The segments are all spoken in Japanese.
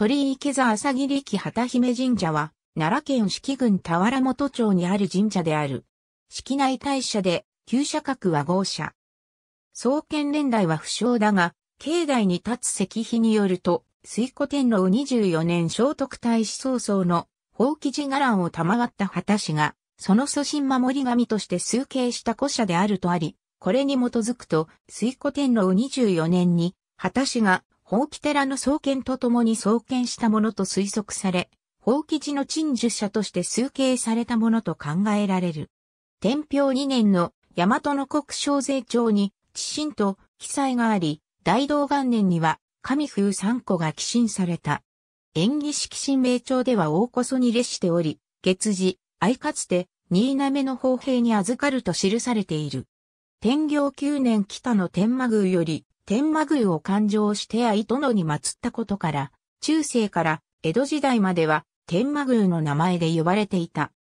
鳥居池座朝霧木畑姫神社は、奈良県四季郡田原本町にある神社である。四季内大社で、旧社格は豪社。創建年代は不詳だが、境内に立つ石碑によると、水古天皇24年聖徳太子早々の、法記寺伽藍を賜った畑氏が、その祖神守り神として崇敬した古社であるとあり、これに基づくと、水古天皇24年に、畑氏が宝器寺の創建とともに創建したものと推測され、宝器寺の鎮守者として崇敬されたものと考えられる。天平2年の大和の国小税帳に、地震と記載があり、大道元年には、神風三個が寄進された。演技式神明帳では大こそに列しており、月次、相かつて、新滑の砲兵に預かると記されている。天行9年北の天満宮より、天魔宮を勘定してや糸野に祀ったことから、中世から江戸時代までは天魔宮の名前で呼ばれていた。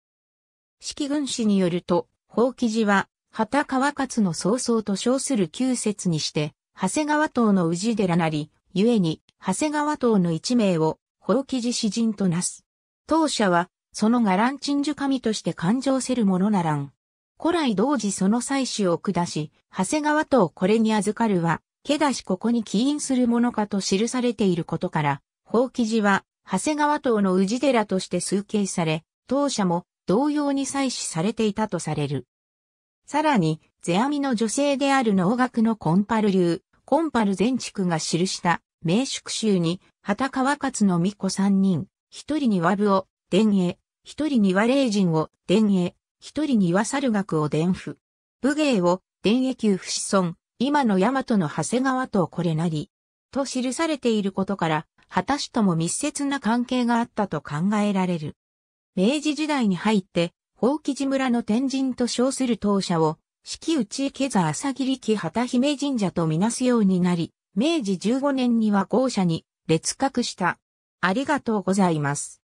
式軍師によると、宝記寺は、畑川勝の曹操と称する旧説にして、長谷川島の氏寺なり、故に、長谷川島の一名を、宝記寺詩人となす。当社は、その伽藍鎮守神として勘定せるものならん。古来同時その祭祀を下し、長谷川島これに預かるは、けだしここに起因するものかと記されていることから、法記事は、長谷川島の氏寺として崇敬され、当社も同様に採取されていたとされる。さらに、世阿弥の女性である能楽のコンパル流、コンパル全地区が記した名宿集に、畑川勝の巫女三人、一人に和部を、伝営、一人に和霊人を、伝営、一人に和猿学を伝付。武芸を、伝へ給不子孫、今の大和の長谷川とこれなり、と記されていることから、果たしとも密接な関係があったと考えられる。明治時代に入って、宝吉村の天神と称する当社を、四季内池座朝霧木旗姫神社とみなすようになり、明治15年には豪社に列閣した。ありがとうございます。